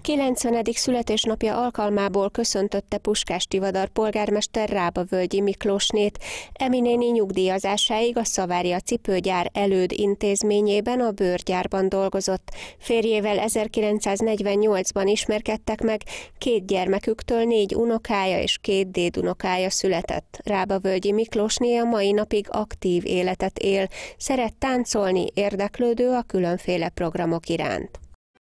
90. születésnapja alkalmából köszöntötte Puskás Tivadar polgármester Rába Völgyi Miklósnét. Eminéni nyugdíjazásáig a Szavária cipőgyár előd intézményében a bőrgyárban dolgozott. Férjével 1948-ban ismerkedtek meg, két gyermeküktől négy unokája és két dédunokája született. Rába Völgyi Miklósné a mai napig aktív életet él, szeret táncolni, érdeklődő a különféle programok iránt.